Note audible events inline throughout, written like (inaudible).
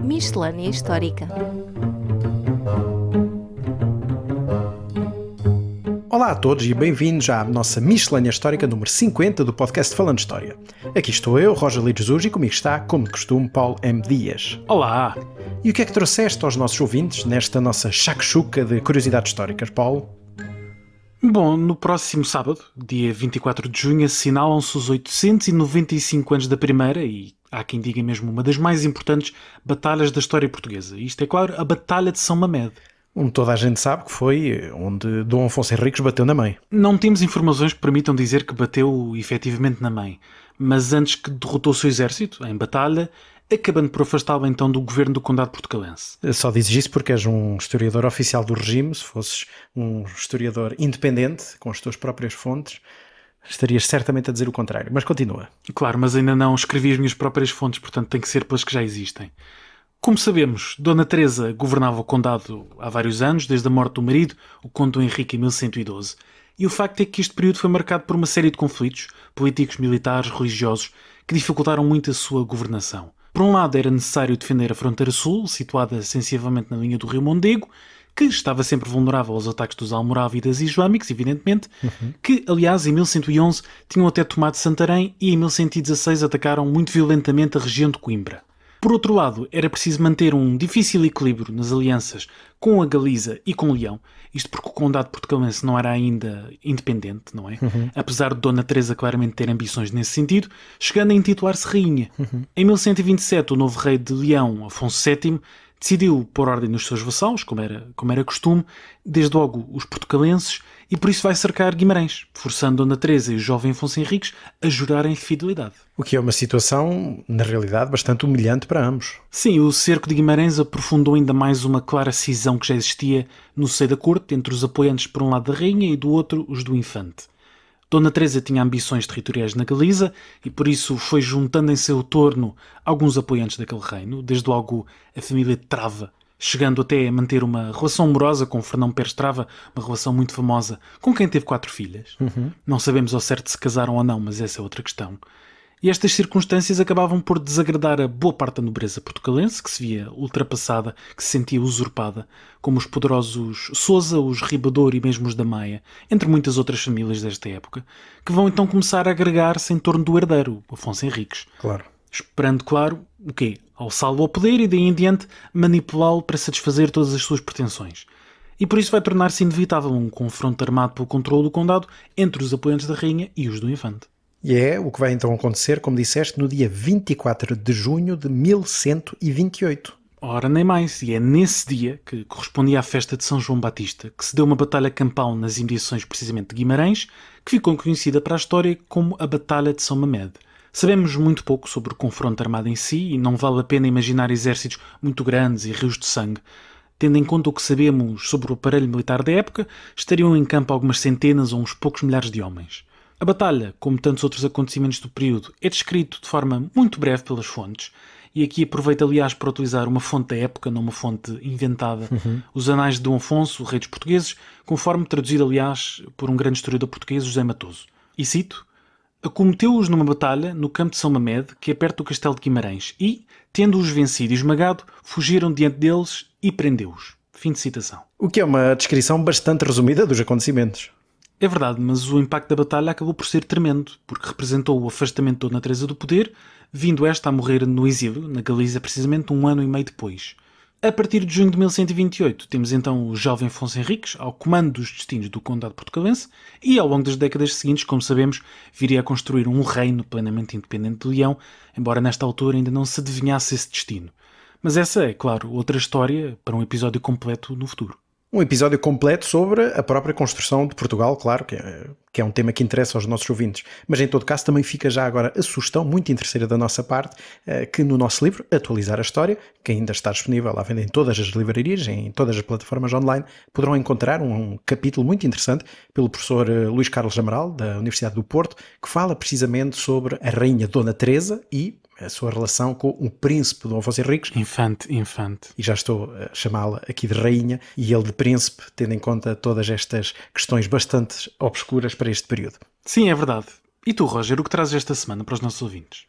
Miscelânea Histórica Olá a todos e bem-vindos à nossa miscelânea histórica número 50 do podcast Falando História. Aqui estou eu, Roger Lee Jesus, e comigo está, como de costume, Paulo M. Dias. Olá! E o que é que trouxeste aos nossos ouvintes nesta nossa chacachuca de curiosidades históricas, Paulo? Bom, no próximo sábado, dia 24 de junho, assinalam-se os 895 anos da primeira e há quem diga mesmo uma das mais importantes batalhas da história portuguesa. Isto é claro, a Batalha de São Mamede, Onde toda a gente sabe que foi onde Dom Afonso Henriques bateu na mãe. Não temos informações que permitam dizer que bateu efetivamente na mãe, mas antes que derrotou o seu exército, em batalha, acabando por afastá-lo então do governo do Condado Portugalense. Só dizes isso porque és um historiador oficial do regime, se fosses um historiador independente, com as tuas próprias fontes, estarias certamente a dizer o contrário. Mas continua. Claro, mas ainda não escrevi as minhas próprias fontes, portanto tem que ser pelas que já existem. Como sabemos, Dona Teresa governava o condado há vários anos, desde a morte do marido, o conde Henrique em 1112. E o facto é que este período foi marcado por uma série de conflitos políticos, militares, religiosos, que dificultaram muito a sua governação. Por um lado, era necessário defender a fronteira sul, situada sensivelmente na linha do rio Mondego, que estava sempre vulnerável aos ataques dos almorávidas e islâmicos, evidentemente, uhum. que, aliás, em 1111 tinham até tomado Santarém e em 1116 atacaram muito violentamente a região de Coimbra. Por outro lado, era preciso manter um difícil equilíbrio nas alianças com a Galiza e com Leão, isto porque o Condado Portugalense não era ainda independente, não é? Uhum. Apesar de Dona Teresa claramente ter ambições nesse sentido, chegando a intitular-se Rainha. Uhum. Em 1127, o novo rei de Leão, Afonso VII, Decidiu pôr ordem nos seus vassalos, como era, como era costume, desde logo os portugalenses, e por isso vai cercar Guimarães, forçando Dona Teresa e o jovem Afonso Henriques a jurarem fidelidade. O que é uma situação, na realidade, bastante humilhante para ambos. Sim, o cerco de Guimarães aprofundou ainda mais uma clara cisão que já existia no seio da corte, entre os apoiantes por um lado da rainha e do outro os do infante. Dona Teresa tinha ambições territoriais na Galiza e por isso foi juntando em seu torno alguns apoiantes daquele reino, desde logo a família de Trava, chegando até a manter uma relação amorosa com Fernão Pérez Trava, uma relação muito famosa, com quem teve quatro filhas. Uhum. Não sabemos ao certo se casaram ou não, mas essa é outra questão e estas circunstâncias acabavam por desagradar a boa parte da nobreza portugalense, que se via ultrapassada, que se sentia usurpada, como os poderosos Sousa, os Ribador e mesmo os da Maia, entre muitas outras famílias desta época, que vão então começar a agregar-se em torno do herdeiro, Afonso Henriques. Claro. Esperando, claro, o quê? Ao salvo ao poder e daí em diante manipulá-lo para satisfazer todas as suas pretensões e por isso vai tornar-se inevitável um confronto armado pelo controle do condado entre os apoiantes da rainha e os do infante. E é o que vai então acontecer, como disseste, no dia 24 de junho de 1128. Ora, nem mais. E é nesse dia, que correspondia à festa de São João Batista, que se deu uma batalha campal nas imediações precisamente de Guimarães, que ficou conhecida para a história como a Batalha de São Mamed. Sabemos muito pouco sobre o confronto armado em si e não vale a pena imaginar exércitos muito grandes e rios de sangue. Tendo em conta o que sabemos sobre o aparelho militar da época, estariam em campo algumas centenas ou uns poucos milhares de homens. A batalha, como tantos outros acontecimentos do período, é descrito de forma muito breve pelas fontes, e aqui aproveito, aliás, para utilizar uma fonte da época, não uma fonte inventada, uhum. os Anais de Dom Afonso, Rei dos Portugueses, conforme traduzido, aliás, por um grande historiador português, José Matoso. E cito: Acometeu-os numa batalha no campo de São Mamed, que é perto do castelo de Guimarães, e, tendo-os vencido e esmagado, fugiram diante deles e prendeu-os. Fim de citação. O que é uma descrição bastante resumida dos acontecimentos. É verdade, mas o impacto da batalha acabou por ser tremendo, porque representou o afastamento de Dona Teresa do poder, vindo esta a morrer no exílio, na Galiza, precisamente um ano e meio depois. A partir de junho de 1128, temos então o jovem Afonso Henriques ao comando dos destinos do Condado Portugalense e, ao longo das décadas seguintes, como sabemos, viria a construir um reino plenamente independente de Leão, embora nesta altura ainda não se adivinhasse esse destino. Mas essa é, claro, outra história para um episódio completo no futuro um episódio completo sobre a própria construção de Portugal, claro, que é, que é um tema que interessa aos nossos ouvintes. Mas em todo caso, também fica já agora a sugestão muito interesseira da nossa parte, eh, que no nosso livro, Atualizar a História, que ainda está disponível à venda em todas as livrarias, em todas as plataformas online, poderão encontrar um, capítulo muito interessante pelo professor eh, Luís Carlos Amaral, da Universidade do Porto, que fala precisamente sobre a Rainha Dona Teresa e a sua relação com o príncipe Dom Afonso Henriques. Infante, infante. E já estou a chamá-la aqui de rainha e ele de príncipe, tendo em conta todas estas questões bastante obscuras para este período. Sim, é verdade. E tu, Roger, o que trazes esta semana para os nossos ouvintes?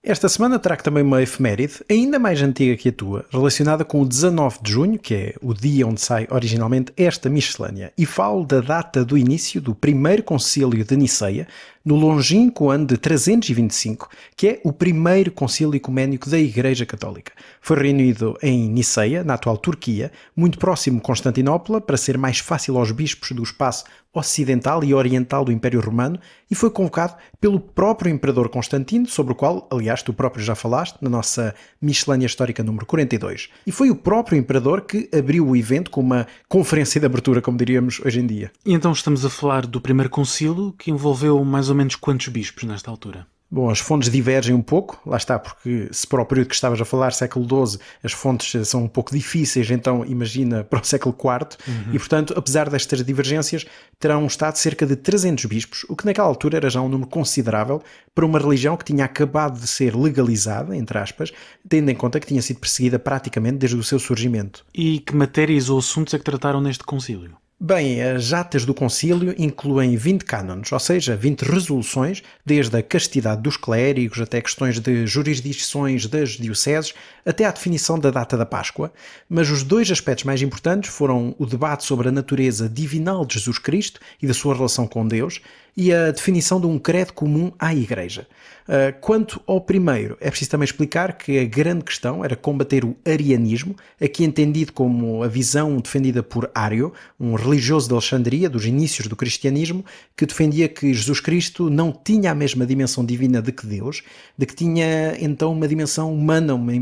Esta semana trago também uma efeméride, ainda mais antiga que a tua, relacionada com o 19 de junho, que é o dia onde sai originalmente esta miscelânea, e falo da data do início do primeiro concílio de Niceia, no longínquo ano de 325, que é o primeiro concílio ecuménico da Igreja Católica. Foi reunido em Niceia, na atual Turquia, muito próximo de Constantinopla, para ser mais fácil aos bispos do espaço ocidental e oriental do Império Romano, e foi convocado pelo próprio Imperador Constantino, sobre o qual, aliás, tu próprio já falaste na nossa Miscelânea Histórica número 42. E foi o próprio Imperador que abriu o evento com uma conferência de abertura, como diríamos hoje em dia. E então estamos a falar do primeiro concílio, que envolveu mais ou menos quantos bispos nesta altura? Bom, as fontes divergem um pouco, lá está, porque se para o período que estavas a falar, século XII, as fontes eh, são um pouco difíceis, então imagina (laughs) para o século IV, uhum. e portanto, apesar destas divergências, terão estado cerca de 300 bispos, o que naquela altura era já um número considerável para uma religião que tinha acabado de ser legalizada, entre aspas, tendo em conta que tinha sido perseguida praticamente desde o seu surgimento. E que matérias ou assuntos é que trataram neste concílio? Bem, as eh, atas do concílio incluem 20 cânones, ou seja, 20 resoluções, desde a castidade dos clérigos até questões de jurisdições das dioceses, até à definição da data da Páscoa, mas os dois aspectos mais importantes foram o debate sobre a natureza divinal de Jesus Cristo e da sua relação com Deus, e a definição de um credo comum à Igreja. Eh, quanto ao primeiro, é preciso também explicar que a grande questão era combater o arianismo, aqui entendido como a visão defendida por Ario, um religioso de Alexandria, dos inícios do cristianismo, que defendia que Jesus Cristo não tinha a mesma dimensão divina de que Deus, de que tinha então uma dimensão humana, uma,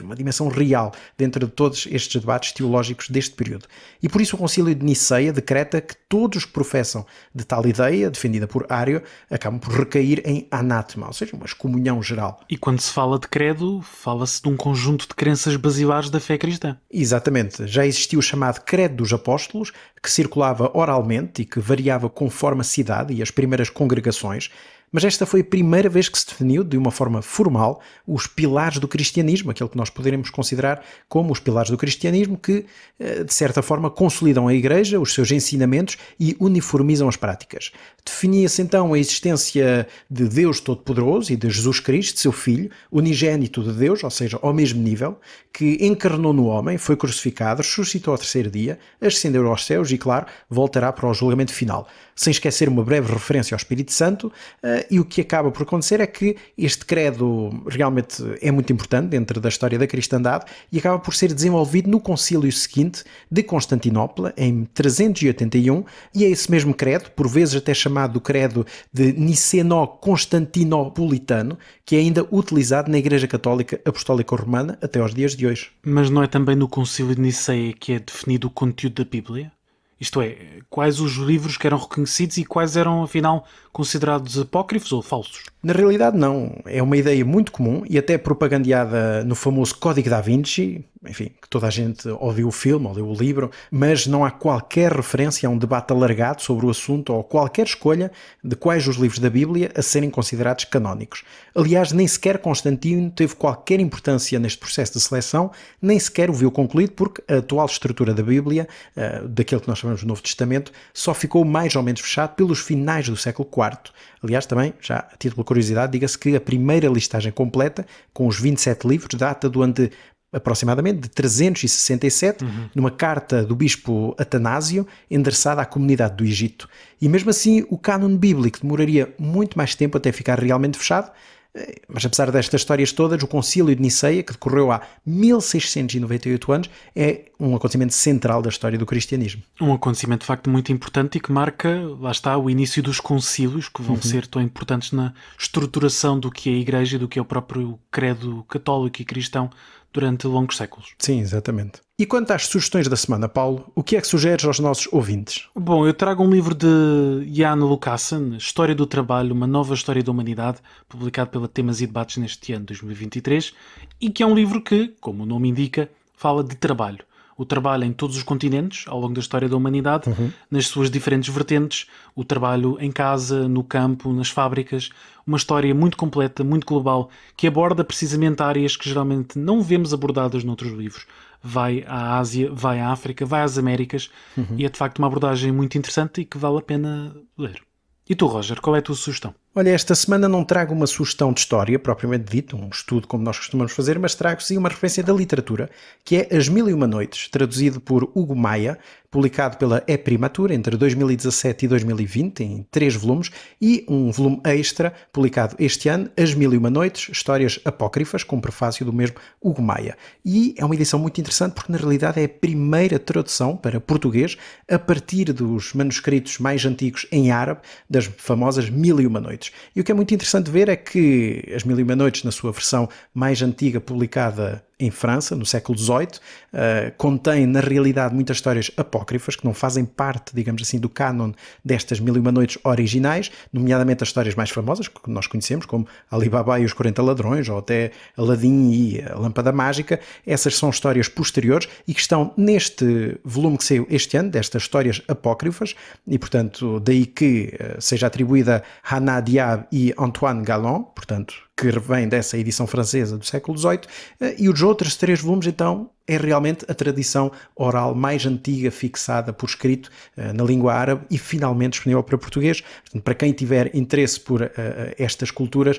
uma dimensão real, dentro de todos estes debates teológicos deste período. E por isso o Concílio de Niceia decreta que todos que professam de tal ideia, defendida por Ário, acabam por recair em anátema, ou seja, uma excomunhão geral. E quando se fala de credo, fala-se de um conjunto de crenças basilares da fé cristã. Exatamente. Já existiu o chamado Credo dos Apóstolos, que que circulava oralmente e que variava conforme a cidade e as primeiras congregações, mas esta foi a primeira vez que se definiu de uma forma formal os pilares do cristianismo, aquele que nós poderemos considerar como os pilares do cristianismo, que eh, de certa forma consolidam a Igreja, os seus ensinamentos e uniformizam as práticas. Definia-se então a existência de Deus Todo-Poderoso e de Jesus Cristo, seu Filho, unigênito de Deus, ou seja, ao mesmo nível, que encarnou no homem, foi crucificado, ressuscitou ao terceiro dia, ascendeu aos céus e, claro, voltará para o julgamento final. Sem esquecer uma breve referência ao Espírito Santo eh, e o que acaba por acontecer é que este credo realmente é muito importante dentro da história da cristandade e acaba por ser desenvolvido no concílio seguinte de Constantinopla, em 381, e é esse mesmo credo, por vezes até chamado o credo de Niceno-Constantinopolitano, que é ainda utilizado na Igreja Católica Apostólica Romana até aos dias de hoje. Mas não é também no concílio de Niceia que é definido o conteúdo da Bíblia? Isto é, quais os livros que eram reconhecidos e quais eram, afinal, considerados apócrifos ou falsos? Na realidade, não. É uma ideia muito comum e até propagandeada no famoso Código da Vinci, enfim, que toda a gente ouviu o filme ouviu o livro, mas não há qualquer referência a um debate alargado sobre o assunto ou qualquer escolha de quais os livros da Bíblia a serem considerados canónicos. Aliás, nem sequer Constantino teve qualquer importância neste processo de seleção, nem sequer o viu concluído, porque a atual estrutura da Bíblia, eh, daquilo que nós chamamos de Novo Testamento, só ficou mais ou menos fechado pelos finais do século IV. Aliás, também, já a título de curiosidade, diga-se que a primeira listagem completa, com os 27 livros, data do ano de aproximadamente de 367, uhum. numa carta do bispo Atanásio, endereçada à comunidade do Egito. E mesmo assim, o cânon bíblico demoraria muito mais tempo até ficar realmente fechado. Eh, mas apesar destas histórias todas, o concílio de Niceia, que decorreu há 1698 anos, é um acontecimento central da história do cristianismo. Um acontecimento de facto muito importante e que marca, lá está, o início dos concílios, que vão uhum. ser tão importantes na estruturação do que é a Igreja e do que é o próprio credo católico e cristão durante longos séculos. Sim, exatamente. E quanto às sugestões da semana, Paulo, o que é que sugeres aos nossos ouvintes? Bom, eu trago um livro de Jan Lucassen, História do Trabalho, uma nova história da humanidade, publicado pela Temas e Debates neste ano 2023, e que é um livro que, como o nome indica, fala de trabalho o trabalho em todos os continentes ao longo da história da humanidade, uhum. nas suas diferentes vertentes, o trabalho em casa, no campo, nas fábricas, uma história muito completa, muito global, que aborda precisamente áreas que geralmente não vemos abordadas noutros livros. Vai à Ásia, vai à África, vai às Américas, uhum. e é de facto uma abordagem muito interessante e que vale a pena ler. E tu, Roger, qual é a tua sugestão? Olha, esta semana não trago uma sugestão de história propriamente dita, um estudo como nós costumamos fazer, mas trago sim uma referência da literatura, que é As Mil e Uma Noites, traduzido por Hugo Maia, publicado pela E é Primatura entre 2017 e 2020, em três volumes, e um volume extra publicado este ano, As Mil e Uma Noites, Histórias Apócrifas, com prefácio do mesmo Hugo Maia. E é uma edição muito interessante porque, na realidade, é a primeira tradução para português a partir dos manuscritos mais antigos em árabe das famosas Mil e Uma Noites. Noites. E o que é muito interessante ver é que As Mil e Uma Noites, na sua versão mais antiga, publicada em França, no século XVIII, uh, eh, contém, na realidade, muitas histórias apócrifas que não fazem parte, digamos assim, do canon destas Mil e Uma Noites originais, nomeadamente as histórias mais famosas que nós conhecemos, como Alibaba e os 40 Ladrões, ou até Aladim e a Lâmpada Mágica. Essas são histórias posteriores e que estão neste volume que saiu este ano, destas histórias apócrifas, e, portanto, daí que uh, seja atribuída Hannah Diab e Antoine Galland, portanto, que revém dessa edição francesa do século XVIII, eh, e os outros três volumes, então, é realmente a tradição oral mais antiga fixada por escrito eh, na língua árabe e finalmente disponível para português. para quem tiver interesse por eh, estas culturas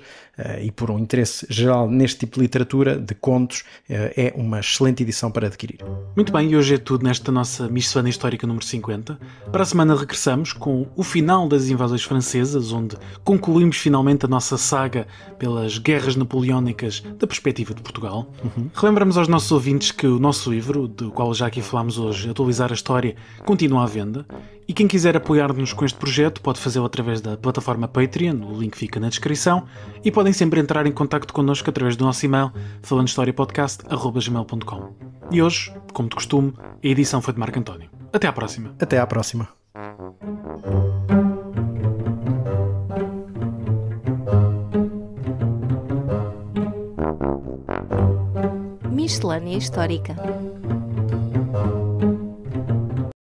e por um interesse geral neste tipo de literatura, de contos, é uma excelente edição para adquirir. Muito bem, e hoje é tudo nesta nossa missão Histórica número 50. Para a semana regressamos com o final das invasões francesas, onde concluímos finalmente a nossa saga pelas das guerras napoleónicas da perspectiva de Portugal. Uhum. Relembramos aos nossos ouvintes que o nosso livro, do qual já aqui falámos hoje, Atualizar a História, continua à venda. E quem quiser apoiar-nos com este projeto pode fazê-lo através da plataforma Patreon, o link fica na descrição, e podem sempre entrar em contato connosco através do nosso e-mail falandohistoriapodcast.gmail.com E hoje, como de costume, a edição foi de Marco António. Até à próxima. Até à próxima. miscelânea histórica.